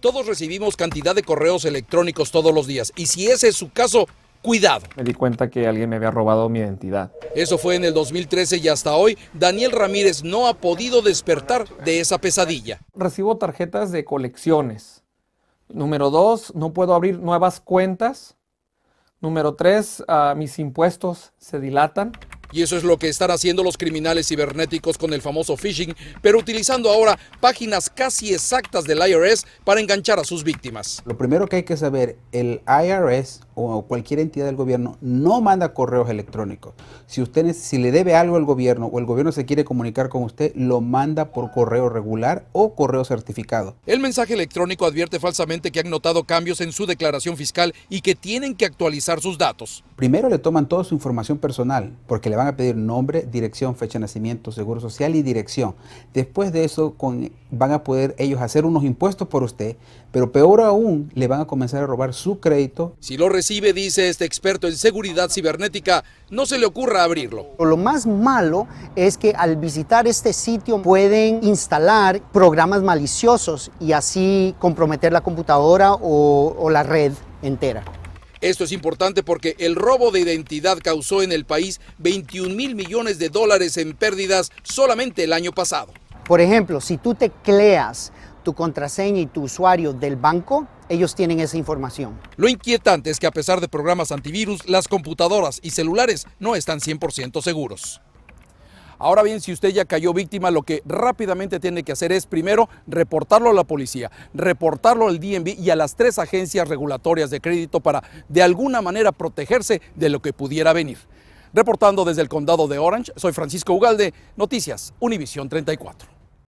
Todos recibimos cantidad de correos electrónicos todos los días y si ese es su caso, cuidado. Me di cuenta que alguien me había robado mi identidad. Eso fue en el 2013 y hasta hoy Daniel Ramírez no ha podido despertar de esa pesadilla. Recibo tarjetas de colecciones. Número dos, no puedo abrir nuevas cuentas. Número tres, ah, mis impuestos se dilatan. Y eso es lo que están haciendo los criminales cibernéticos con el famoso phishing, pero utilizando ahora páginas casi exactas del IRS para enganchar a sus víctimas. Lo primero que hay que saber, el IRS o cualquier entidad del gobierno no manda correos electrónicos. Si usted si le debe algo al gobierno o el gobierno se quiere comunicar con usted, lo manda por correo regular o correo certificado. El mensaje electrónico advierte falsamente que han notado cambios en su declaración fiscal y que tienen que actualizar sus datos. Primero le toman toda su información personal porque le van a pedir nombre, dirección, fecha de nacimiento, seguro social y dirección. Después de eso van a poder ellos hacer unos impuestos por usted, pero peor aún, le van a comenzar a robar su crédito. Si lo recibe, dice este experto en seguridad cibernética, no se le ocurra abrirlo. Lo más malo es que al visitar este sitio pueden instalar programas maliciosos y así comprometer la computadora o la red entera. Esto es importante porque el robo de identidad causó en el país 21 mil millones de dólares en pérdidas solamente el año pasado. Por ejemplo, si tú tecleas tu contraseña y tu usuario del banco, ellos tienen esa información. Lo inquietante es que a pesar de programas antivirus, las computadoras y celulares no están 100% seguros. Ahora bien, si usted ya cayó víctima, lo que rápidamente tiene que hacer es primero reportarlo a la policía, reportarlo al DNB y a las tres agencias regulatorias de crédito para de alguna manera protegerse de lo que pudiera venir. Reportando desde el condado de Orange, soy Francisco Ugalde, Noticias Univisión 34.